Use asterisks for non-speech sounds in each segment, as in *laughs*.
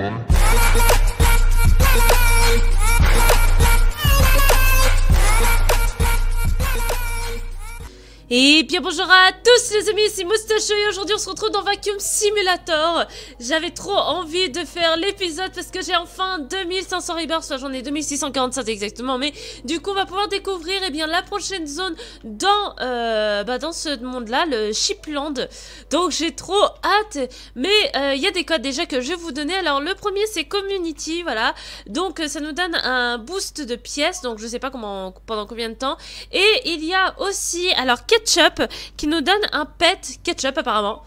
money. Et bien bonjour à tous les amis, c'est Moustache et aujourd'hui on se retrouve dans Vacuum Simulator J'avais trop envie de faire l'épisode parce que j'ai enfin 2500 rebirths, soit j'en ai 2645 exactement Mais du coup on va pouvoir découvrir eh bien, la prochaine zone dans, euh, bah, dans ce monde là, le Shipland Donc j'ai trop hâte, mais euh, il y a des codes déjà que je vais vous donner Alors le premier c'est Community, voilà Donc euh, ça nous donne un boost de pièces, donc je sais pas comment, pendant combien de temps Et il y a aussi, alors ketchup qui nous donne un pet ketchup apparemment.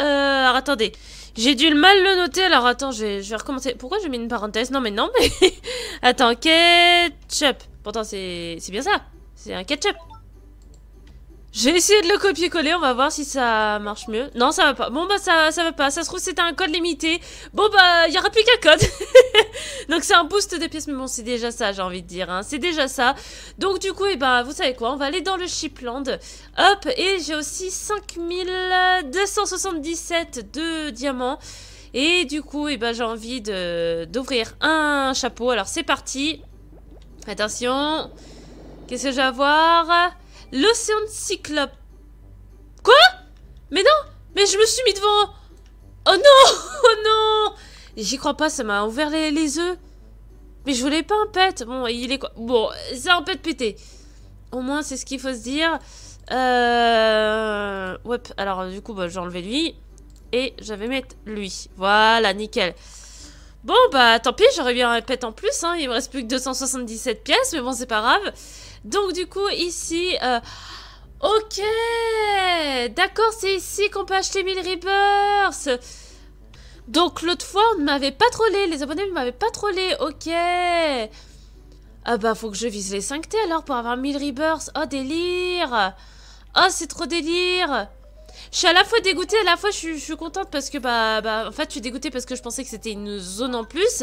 Euh, alors attendez. J'ai dû le mal le noter, alors attends, je vais, recommencer. Pourquoi j'ai mis une parenthèse Non mais non mais... *laughs* attends, ketchup. Pourtant c'est bien ça. C'est un ketchup. J'ai essayé de le copier-coller, on va voir si ça marche mieux. Non, ça va pas. Bon bah ça, ça va pas, ça se trouve c'était un code limité. Bon bah, il y aura plus qu'un code. *laughs* Donc c'est un boost de pièces, mais bon, c'est déjà ça, j'ai envie de dire. Hein. C'est déjà ça. Donc du coup, eh ben, vous savez quoi, on va aller dans le Shipland. Hop, et j'ai aussi 5277 de diamants. Et du coup, eh ben, j'ai envie d'ouvrir un chapeau. Alors c'est parti. Attention. Qu'est-ce que j'ai à voir L'océan de Cyclope. Quoi Mais non Mais je me suis mis devant... Oh non *laughs* Oh non J'y crois pas, ça m'a ouvert les, oeufs. Mais je voulais pas un pet. Bon, il est quoi Bon, c'est un pet pété. Au moins, c'est ce qu'il faut se dire. Euh... alors du coup, bah, j'ai enlevé lui. Et j'avais vais mettre lui. Voilà, nickel. Bon, bah tant pis, j'aurais bien un pet en plus. Hein. Il me reste plus que 277 pièces, mais bon, c'est pas grave. Donc du coup, ici... Euh, ok D'accord, c'est ici qu'on peut acheter 1000 Reapers donc l'autre fois, on ne m'avait pas trollé. Les abonnés ne m'avaient pas trollé. Ok. Ah bah faut que je vise les 5T alors pour avoir 1000 rebirths. Oh délire. Oh c'est trop délire. Je suis à la fois dégoûtée, à la fois je suis, contente parce que bah, bah en fait je suis dégoûtée parce que je pensais que c'était une zone en plus.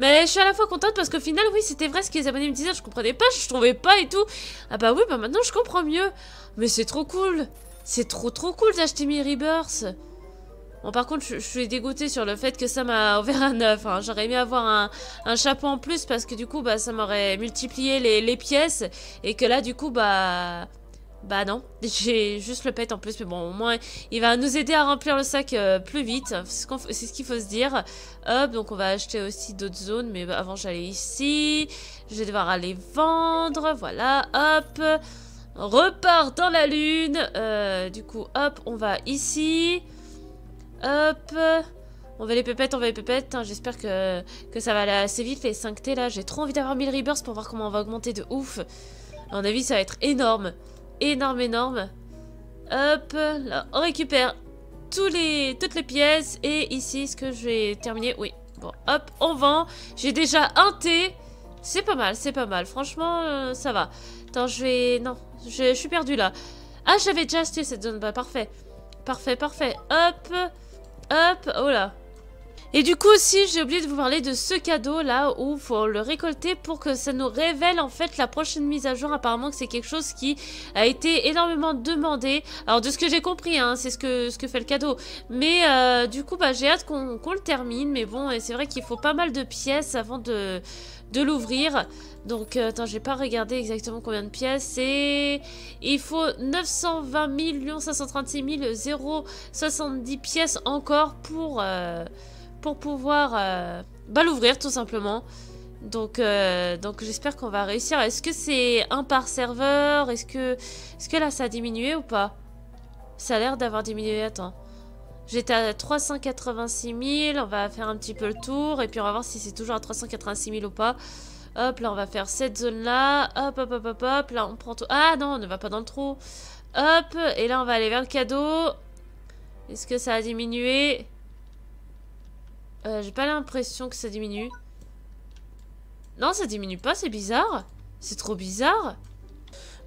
Mais je suis à la fois contente parce qu'au final oui c'était vrai ce que les abonnés me disaient, je comprenais pas, je trouvais pas et tout. Ah bah oui bah maintenant je comprends mieux. Mais c'est trop cool. C'est trop trop cool d'acheter mes rebirths. Bon, par contre, je, suis dégoûtée sur le fait que ça m'a ouvert un œuf. Hein. J'aurais aimé avoir un, chapeau en plus parce que du coup, bah, ça m'aurait multiplié les, pièces. Et que là, du coup, bah... Bah non, *laughs* j'ai juste le pet en plus, mais bon, au moins, il va nous aider à remplir le sac euh, plus vite, c'est ce qu'il faut se dire. Hop, donc on va acheter aussi d'autres zones, mais bah, avant j'allais ici, je vais devoir aller vendre, voilà, hop. Repart dans la lune, euh, du coup, hop, on va ici. Hop on va les pépettes, on va les pépettes. Hein, j'espère que, que ça va aller assez vite, les 5T, là. J'ai trop envie d'avoir 1000 rebirths pour voir comment on va augmenter de ouf. À mon avis, ça va être énorme. Énorme, énorme. Hop, là, on récupère toutes les pièces. Et ici, ce que je vais terminer... Oui, bon, hop, on vend. J'ai déjà un T. C'est pas mal, c'est pas mal. Franchement, euh, ça va. Attends, je vais... Non, je, suis perdu là. Ah, j'avais déjà acheté cette zone. Bah, parfait. Parfait, parfait. Hop Hop, oh là. Et du coup aussi, j'ai oublié de vous parler de ce cadeau là où faut le récolter pour que ça nous révèle en fait la prochaine mise à jour. Apparemment que c'est quelque chose qui a été énormément demandé. Alors de ce que j'ai compris, hein, c'est ce que, ce que fait le cadeau. Mais euh, du coup, bah, j'ai hâte qu'on le termine. Mais bon, c'est vrai qu'il faut pas mal de pièces avant de de l'ouvrir. Donc, euh, attends, j'ai pas regardé exactement combien de pièces. Et Il faut 920 536 070 pièces encore pour, euh, pour pouvoir euh, bah, l'ouvrir, tout simplement. Donc, donc j'espère qu'on va réussir. Est-ce que c'est un par serveur Est-ce que, est -ce que là, ça a diminué ou pas Ça a l'air d'avoir diminué. Attends. J'étais à 386 000, on va faire un petit peu le tour et puis on va voir si c'est toujours à 386 000 ou pas. Hop, là on va faire cette zone là, hop, hop, hop, hop, hop, là on prend tout... Ah non, on ne va pas dans le trou. Hop, et là on va aller vers le cadeau. Est-ce que ça a diminué euh, J'ai pas l'impression que ça diminue. Non, ça diminue pas, c'est bizarre. C'est trop bizarre.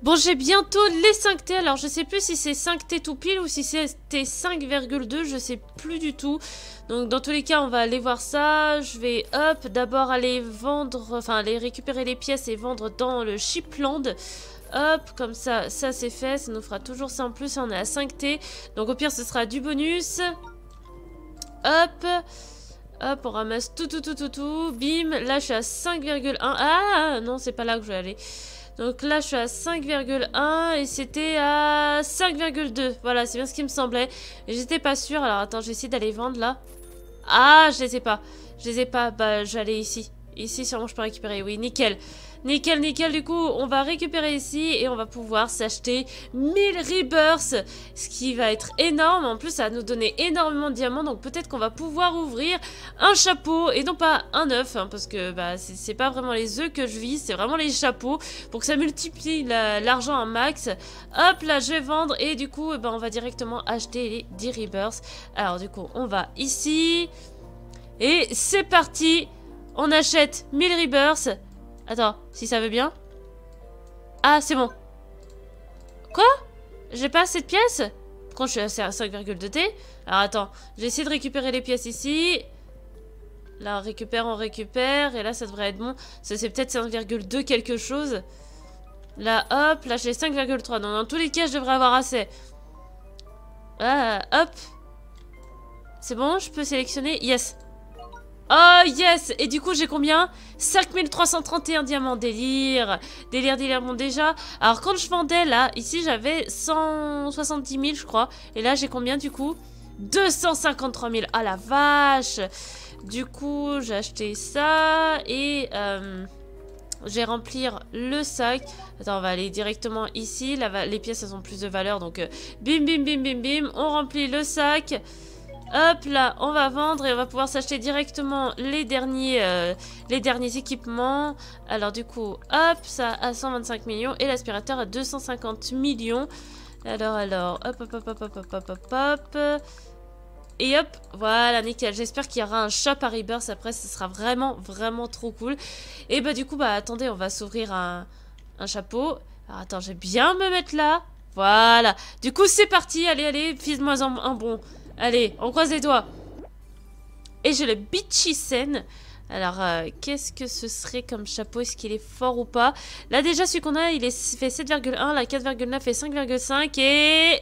Bon, j'ai bientôt les 5T. Alors, je sais plus si c'est 5T tout pile ou si c'est T5,2. Je sais plus du tout. Donc, dans tous les cas, on va aller voir ça. Je vais, hop, d'abord aller vendre... Enfin, aller récupérer les pièces et vendre dans le Shipland. Hop, comme ça, ça c'est fait. Ça nous fera toujours ça en plus. On est à 5T. Donc, au pire, ce sera du bonus. Hop. Hop, on ramasse tout, tout, tout, tout, tout. Bim, là, je suis à 5,1. Ah, non, c'est pas là que je vais aller. Donc là, je suis à 5,1 et c'était à 5,2. Voilà, c'est bien ce qui me semblait. J'étais pas sûre. Alors attends, j'essaie d'aller vendre là. Ah, je les ai pas. Je les ai pas. Bah, j'allais ici. Ici, sûrement, je peux récupérer. Oui, nickel. Nickel, nickel. Du coup, on va récupérer ici et on va pouvoir s'acheter 1000 Rebirths, ce qui va être énorme. En plus, ça va nous donner énormément de diamants, donc peut-être qu'on va pouvoir ouvrir un chapeau et non pas un œuf, hein, parce que bah, c'est pas vraiment les œufs que je vis, c'est vraiment les chapeaux pour que ça multiplie l'argent un max. Hop, là, je vais vendre et du coup, eh ben, on va directement acheter les 10 Rebirths. Alors, du coup, on va ici et c'est parti on achète 1000 Rebirths. Attends, si ça veut bien. Ah, c'est bon. Quoi J'ai pas assez de pièces Pourquoi je suis assez à 5,2T Alors attends, J'essaie de récupérer les pièces ici. Là, on récupère, on récupère. Et là, ça devrait être bon. Ça, c'est peut-être 5,2 quelque chose. Là, hop. Là, j'ai 5,3. Non, dans tous les cas, je devrais avoir assez. Ah, hop. C'est bon, je peux sélectionner. Yes. Oh yes Et du coup j'ai combien 5331 diamants, délire Délire, délire, bon déjà. Alors quand je vendais là, ici j'avais 170 000 je crois. Et là j'ai combien du coup 253 000 Ah la vache Du coup j'ai acheté ça et... Euh, j'ai remplir le sac. Attends, on va aller directement ici. les pièces, elles ont plus de valeur. Donc, euh, bim, bim, bim, bim, bim. On remplit le sac. Hop là, on va vendre et on va pouvoir s'acheter directement les derniers, euh, les derniers équipements. Alors du coup, hop, ça à 125 millions et l'aspirateur à 250 millions. Alors, alors, hop, hop, hop, hop, hop, hop, hop, hop. Et hop, voilà, nickel. J'espère qu'il y aura un shop à Rebirth après, ce sera vraiment, vraiment trop cool. Et bah du coup, bah attendez, on va s'ouvrir un, un chapeau. Alors attends, je vais bien me mettre là. Voilà. Du coup, c'est parti. Allez, allez, file-moi un bon. Allez, on croise les doigts. Et j'ai le Sen. Alors, euh, qu'est-ce que ce serait comme chapeau Est-ce qu'il est fort ou pas Là, déjà, celui qu'on a, il est fait 7,1, la 4,9 et 5,5. Et...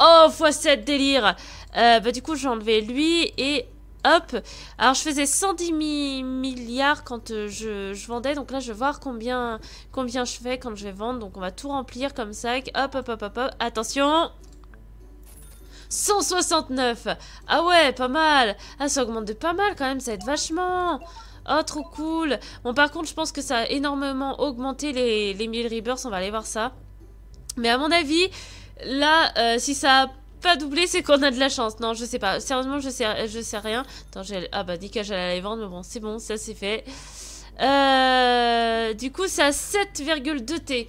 Oh, x7, délire euh, Bah, du coup, j'ai enlevé lui et... Hop Alors, je faisais 110 milliards quand euh, je, vendais. Donc là, je vais voir combien, combien je fais quand je vais vendre. Donc, on va tout remplir comme ça. Hop, hop, hop, hop, hop. Attention 169 Ah ouais, pas mal Ah, ça augmente de pas mal quand même, ça aide vachement Oh, trop cool Bon, par contre, je pense que ça a énormément augmenté les, 1000 Rebirths, on va aller voir ça. Mais à mon avis, là, euh, si ça a pas doublé, c'est qu'on a de la chance. Non, je sais pas. Sérieusement, je sais, je sais rien. Attends, ah bah, que j'allais aller vendre, mais bon, c'est bon, ça c'est fait. Euh, du coup, ça à 7,2 T.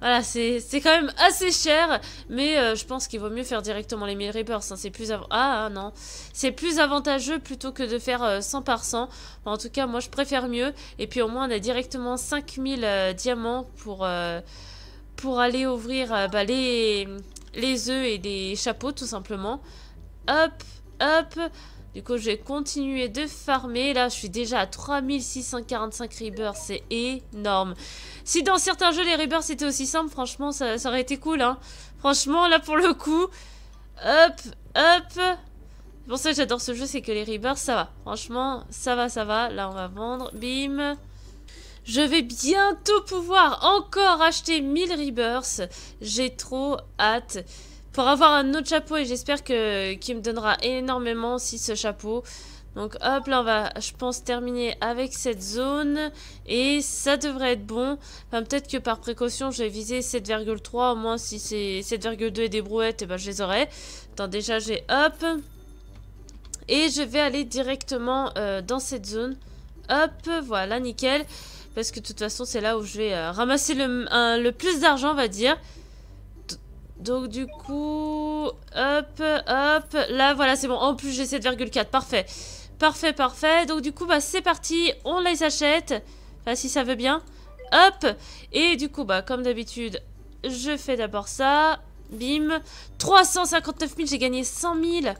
Voilà, c'est quand même assez cher, mais euh, je pense qu'il vaut mieux faire directement les 1000 Reapers. Hein. c'est plus ah, ah, non, c'est plus avantageux plutôt que de faire 100 euh, par 100. en tout cas, moi je préfère mieux. Et puis au moins on a directement 5000 euh, diamants pour, pour aller ouvrir bah, les, les œufs et les chapeaux tout simplement. Hop, hop. Du coup, je vais continuer de farmer. Là, je suis déjà à 3645 rebirths. C'est énorme. Si dans certains jeux, les rebirths étaient aussi simples, franchement, ça, aurait été cool. Hein. Franchement, là, pour le coup... Hop, hop C'est pour ça que j'adore ce jeu, c'est que les rebirths, ça va. Franchement, ça va, ça va. Là, on va vendre. Bim je vais bientôt pouvoir encore acheter 1000 Rebirths. J'ai trop hâte pour avoir un autre chapeau et j'espère que qui me donnera énormément si ce chapeau. Donc hop là on va je pense terminer avec cette zone et ça devrait être bon. Enfin peut-être que par précaution je vais viser 7,3 au moins si c'est 7,2 et des brouettes et eh ben je les aurai. Attends déjà j'ai hop et je vais aller directement euh, dans cette zone. Hop voilà nickel parce que de toute façon c'est là où je vais euh, ramasser le, le plus d'argent on va dire. Donc du coup, hop, hop, là voilà c'est bon, en plus j'ai 7,4, parfait. Parfait, parfait, donc du coup bah c'est parti, on les achète, enfin si ça veut bien, hop, et du coup bah comme d'habitude, je fais d'abord ça, bim, 359 000, j'ai gagné 100 000,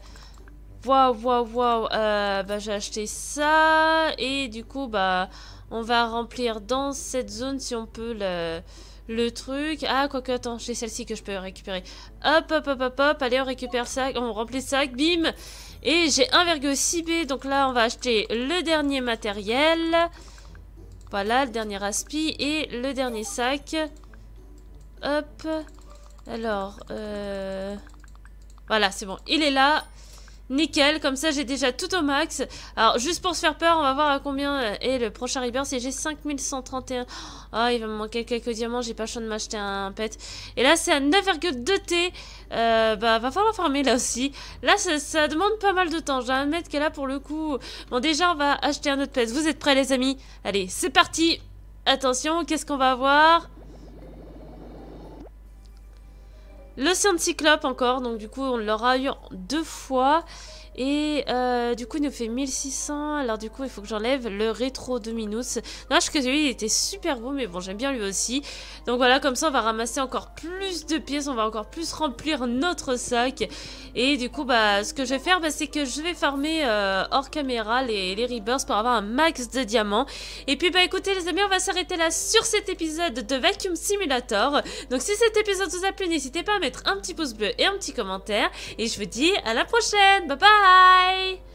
waouh, waouh, waouh, euh, bah j'ai acheté ça, et du coup bah... On va remplir dans cette zone si on peut le, le truc. Ah, que, attends, j'ai celle-ci que je peux récupérer. Hop, hop, hop, hop, hop. Allez, on récupère ça, sac. On remplit le sac. Bim Et j'ai 1,6B. Donc là, on va acheter le dernier matériel. Voilà, le dernier aspi et le dernier sac. Hop. Alors, euh... Voilà, c'est bon. Il est là. Nickel, comme ça j'ai déjà tout au max. Alors juste pour se faire peur, on va voir à combien euh, est le prochain Rebirth. Et j'ai 5131. Ah, il va me manquer quelques diamants, j'ai pas le choix de m'acheter un pet. Et là c'est à 9,2T. Euh, bah va falloir farmer là aussi. Là ça, demande pas mal de temps, je dois admettre que là pour le coup... Bon déjà on va acheter un autre pet. Vous êtes prêts les amis Allez, c'est parti Attention, qu'est-ce qu'on va avoir Le Cyclope encore, donc du coup on l'aura eu deux fois. Et euh, du coup, il nous fait 1600. Alors, du coup, il faut que j'enlève le rétro Dominus. Non, je que lui, il était super beau, mais bon, j'aime bien lui aussi. Donc voilà, comme ça, on va ramasser encore plus de pièces. On va encore plus remplir notre sac. Et du coup, bah, ce que je vais faire, bah, c'est que je vais farmer euh, hors caméra les, les Rebirths pour avoir un max de diamants. Et puis, bah, écoutez, les amis, on va s'arrêter là sur cet épisode de Vacuum Simulator. Donc, si cet épisode vous a plu, n'hésitez pas à mettre un petit pouce bleu et un petit commentaire. Et je vous dis à la prochaine. Bye bye Bye!